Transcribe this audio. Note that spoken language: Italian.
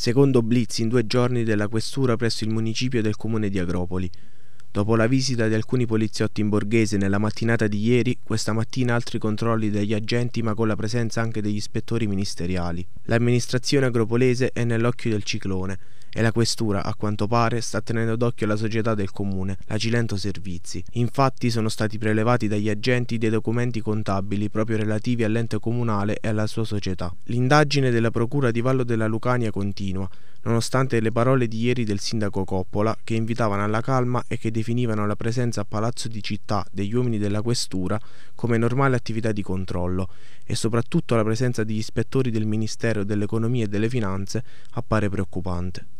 secondo blitz in due giorni della questura presso il municipio del comune di Agropoli. Dopo la visita di alcuni poliziotti in borghese nella mattinata di ieri, questa mattina altri controlli degli agenti ma con la presenza anche degli ispettori ministeriali. L'amministrazione agropolese è nell'occhio del ciclone e la questura, a quanto pare, sta tenendo d'occhio la società del comune, la Cilento Servizi. Infatti sono stati prelevati dagli agenti dei documenti contabili proprio relativi all'ente comunale e alla sua società. L'indagine della Procura di Vallo della Lucania continua, nonostante le parole di ieri del sindaco Coppola, che invitavano alla calma e che definivano la presenza a Palazzo di Città degli uomini della questura come normale attività di controllo e soprattutto la presenza degli ispettori del Ministero dell'Economia e delle Finanze appare preoccupante.